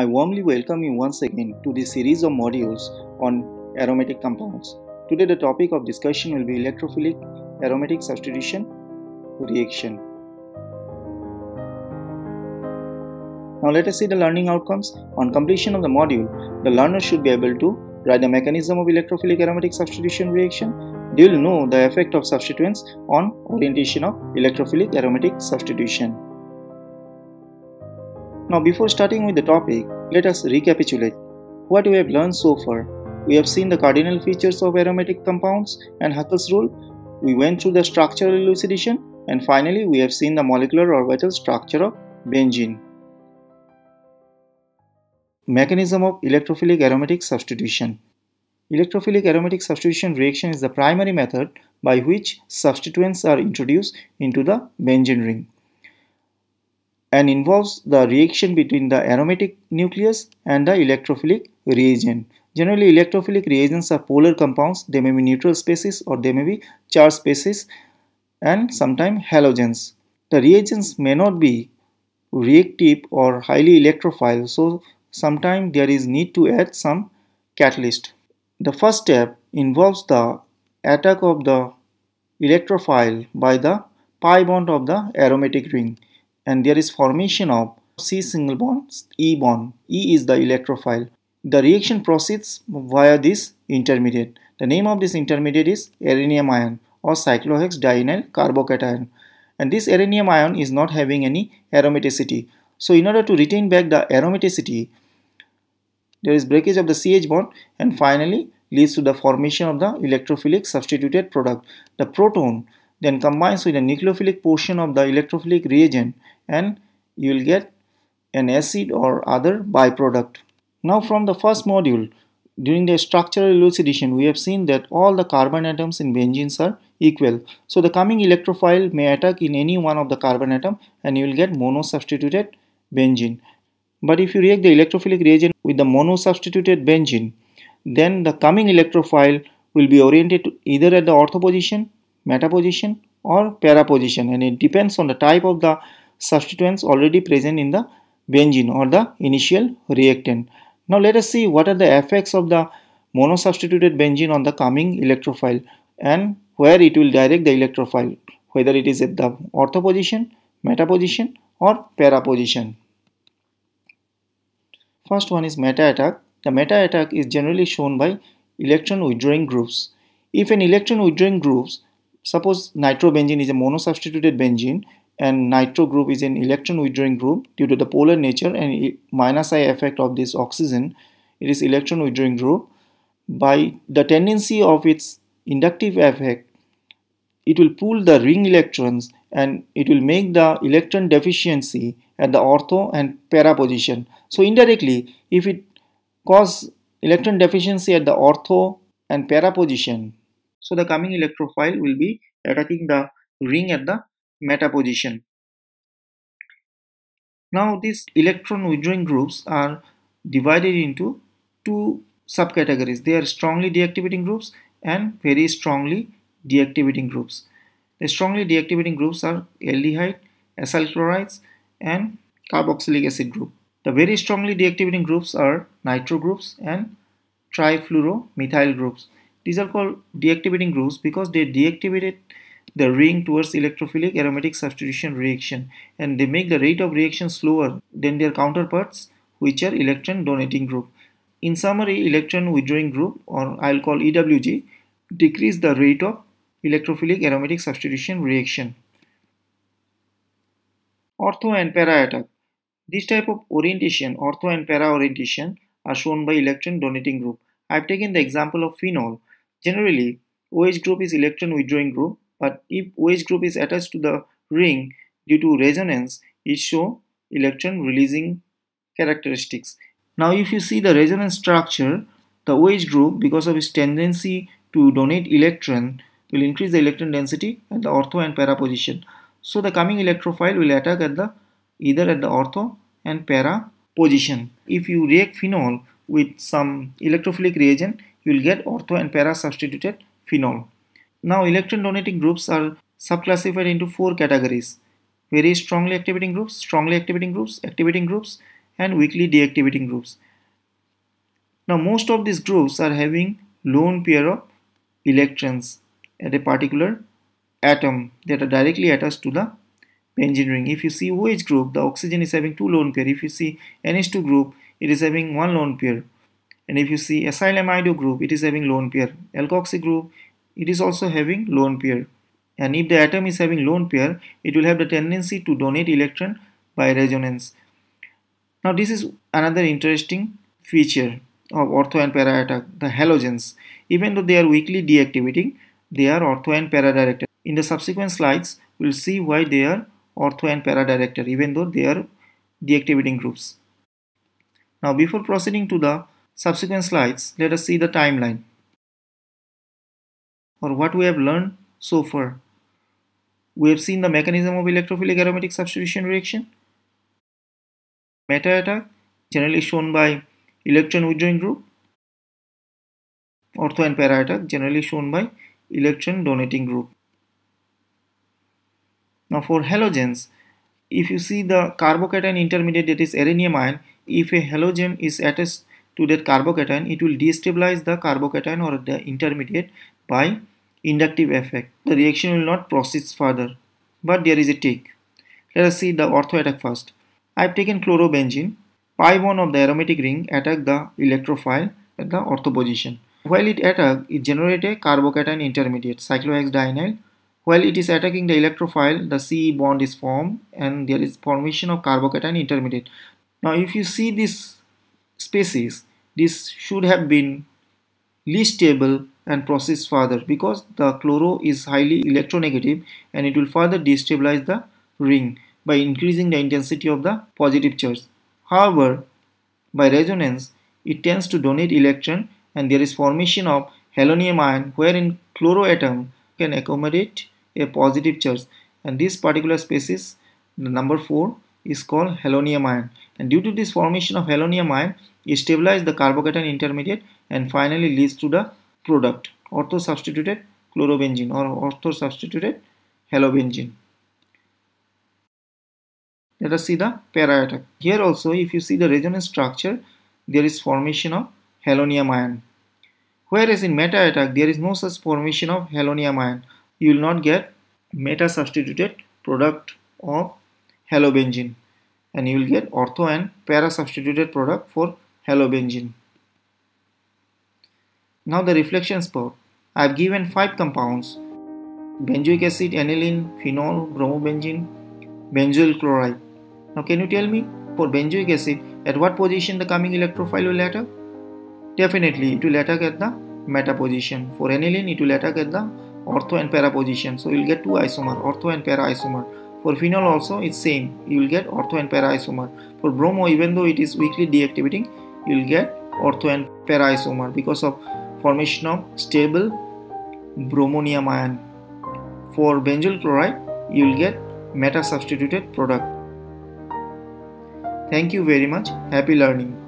I warmly welcome you once again to this series of modules on aromatic compounds. Today the topic of discussion will be electrophilic aromatic substitution reaction. Now let us see the learning outcomes. On completion of the module, the learner should be able to write the mechanism of electrophilic aromatic substitution reaction. They will know the effect of substituents on orientation of electrophilic aromatic substitution. Now before starting with the topic, let us recapitulate. What we have learned so far. We have seen the cardinal features of aromatic compounds and Huckel's rule. We went through the structural elucidation and finally we have seen the molecular orbital structure of benzene. Mechanism of electrophilic aromatic substitution Electrophilic aromatic substitution reaction is the primary method by which substituents are introduced into the benzene ring and involves the reaction between the aromatic nucleus and the electrophilic reagent. Generally, electrophilic reagents are polar compounds. They may be neutral species or they may be charged species and sometimes halogens. The reagents may not be reactive or highly electrophile, so sometimes there is need to add some catalyst. The first step involves the attack of the electrophile by the pi bond of the aromatic ring and there is formation of C single bond, E bond. E is the electrophile. The reaction proceeds via this intermediate. The name of this intermediate is arenium ion or cyclohexadienyl carbocation. And this arenium ion is not having any aromaticity. So in order to retain back the aromaticity, there is breakage of the CH bond and finally leads to the formation of the electrophilic substituted product. The proton then combines with the nucleophilic portion of the electrophilic reagent and you will get an acid or other byproduct. Now from the first module, during the structural elucidation, we have seen that all the carbon atoms in benzenes are equal. So the coming electrophile may attack in any one of the carbon atom and you will get monosubstituted benzene. But if you react the electrophilic reagent with the monosubstituted benzene, then the coming electrophile will be oriented either at the ortho position, meta position or para position and it depends on the type of the substituents already present in the benzene or the initial reactant. Now let us see what are the effects of the monosubstituted benzene on the coming electrophile and where it will direct the electrophile whether it is at the ortho position, meta position or para position. First one is meta attack. The meta attack is generally shown by electron withdrawing groups. If an electron withdrawing groups, suppose nitrobenzene is a monosubstituted benzene and nitro group is an electron withdrawing group due to the polar nature and minus I effect of this oxygen it is electron withdrawing group by the tendency of its inductive effect it will pull the ring electrons and it will make the electron deficiency at the ortho and para position so indirectly if it cause electron deficiency at the ortho and para position so the coming electrophile will be attacking the ring at the meta position. Now these electron withdrawing groups are divided into two subcategories. They are strongly deactivating groups and very strongly deactivating groups. The strongly deactivating groups are aldehyde, acyl chlorides and carboxylic acid group. The very strongly deactivating groups are nitro groups and trifluoromethyl groups. These are called deactivating groups because they deactivated the ring towards electrophilic aromatic substitution reaction and they make the rate of reaction slower than their counterparts which are electron donating group. In summary, electron withdrawing group or I'll call EWG decrease the rate of electrophilic aromatic substitution reaction. Ortho and para attack. This type of orientation, ortho and para orientation are shown by electron donating group. I've taken the example of phenol. Generally, OH group is electron withdrawing group but if OH group is attached to the ring due to resonance, it show electron releasing characteristics. Now if you see the resonance structure, the OH group because of its tendency to donate electron will increase the electron density at the ortho and para position. So the coming electrophile will attack at the either at the ortho and para position. If you react phenol with some electrophilic reagent, you will get ortho and para substituted phenol. Now electron donating groups are subclassified into four categories. Very strongly activating groups, strongly activating groups, activating groups and weakly deactivating groups. Now most of these groups are having lone pair of electrons at a particular atom that are directly attached to the benzene ring. If you see OH group, the oxygen is having two lone pair. If you see NH2 group, it is having one lone pair. And if you see acylamide group, it is having lone pair. Alkoxy group, it is also having lone pair and if the atom is having lone pair it will have the tendency to donate electron by resonance now this is another interesting feature of ortho and para attack the halogens even though they are weakly deactivating they are ortho and para directed in the subsequent slides we'll see why they are ortho and para directed even though they are deactivating groups now before proceeding to the subsequent slides let us see the timeline or what we have learned so far. We have seen the mechanism of electrophilic aromatic substitution reaction. Meta attack generally shown by electron withdrawing group. Ortho and para attack generally shown by electron donating group. Now for halogens, if you see the carbocation intermediate that is arrhenium ion, if a halogen is attached to that carbocation, it will destabilize the carbocation or the intermediate by inductive effect. The reaction will not proceed further, but there is a take. Let us see the ortho attack first. I have taken chlorobenzene. Pi bond of the aromatic ring attack the electrophile at the ortho position. While it attack, it generate a carbocation intermediate, cyclohexadienyl. While it is attacking the electrophile, the C bond is formed and there is formation of carbocation intermediate. Now if you see this species, this should have been least stable and processed further because the chloro is highly electronegative and it will further destabilize the ring by increasing the intensity of the positive charge. However, by resonance, it tends to donate electron and there is formation of halonium ion wherein chloro atom can accommodate a positive charge and this particular species the number 4 is called halonium ion and due to this formation of halonium ion stabilize the carbocation intermediate and finally leads to the product ortho substituted chlorobenzene or ortho substituted halobenzene. Let us see the para attack. Here also if you see the resonance structure there is formation of halonium ion. Whereas in meta attack there is no such formation of halonium ion. You will not get meta substituted product of halobenzene and you will get ortho and para substituted product for hello benzene. Now the reflection part. I have given 5 compounds benzoic acid, aniline, phenol, bromobenzene, benzoyl chloride. Now can you tell me for benzoic acid at what position the coming electrophile will attack? Definitely it will attack at the meta position. For aniline it will attack at the ortho and para position. So you will get two isomer, ortho and para isomer. For phenol also it's same, you will get ortho and para isomer. For bromo even though it is weakly deactivating you'll get ortho and perisomer because of formation of stable bromonium ion. For benzyl chloride, you'll get meta substituted product. Thank you very much. Happy learning.